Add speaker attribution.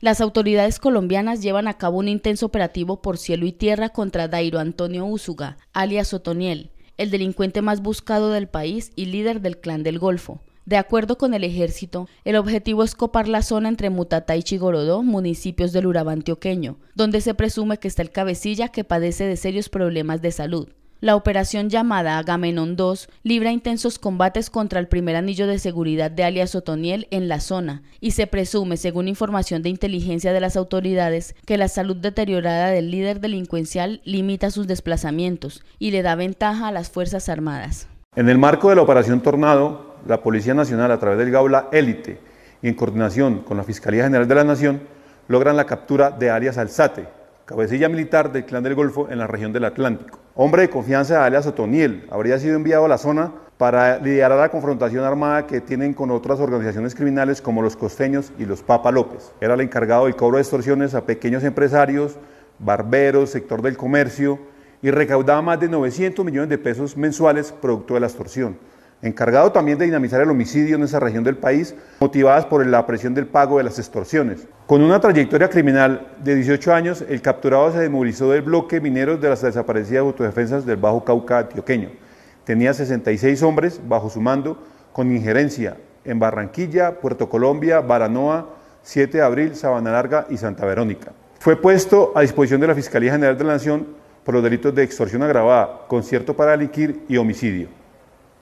Speaker 1: Las autoridades colombianas llevan a cabo un intenso operativo por cielo y tierra contra Dairo Antonio Úsuga, alias Otoniel, el delincuente más buscado del país y líder del clan del Golfo. De acuerdo con el ejército, el objetivo es copar la zona entre Mutata y Chigorodó, municipios del Urabá antioqueño, donde se presume que está el cabecilla que padece de serios problemas de salud. La operación llamada Agamenón II libra intensos combates contra el primer anillo de seguridad de alias Otoniel en la zona y se presume, según información de inteligencia de las autoridades, que la salud deteriorada del líder delincuencial limita sus desplazamientos y le da ventaja a las Fuerzas Armadas.
Speaker 2: En el marco de la Operación Tornado, la Policía Nacional, a través del Gaula Élite y en coordinación con la Fiscalía General de la Nación, logran la captura de alias Alzate, cabecilla militar del Clan del Golfo en la región del Atlántico Hombre de confianza de alias Otoniel, habría sido enviado a la zona para liderar la confrontación armada que tienen con otras organizaciones criminales como los costeños y los Papa López. Era el encargado del cobro de extorsiones a pequeños empresarios, barberos, sector del comercio y recaudaba más de 900 millones de pesos mensuales producto de la extorsión encargado también de dinamizar el homicidio en esa región del país, motivadas por la presión del pago de las extorsiones. Con una trayectoria criminal de 18 años, el capturado se desmovilizó del bloque mineros de las desaparecidas autodefensas del Bajo Cauca antioqueño. Tenía 66 hombres bajo su mando, con injerencia en Barranquilla, Puerto Colombia, Baranoa, 7 de Abril, Sabana Larga y Santa Verónica. Fue puesto a disposición de la Fiscalía General de la Nación por los delitos de extorsión agravada, concierto para delinquir y homicidio.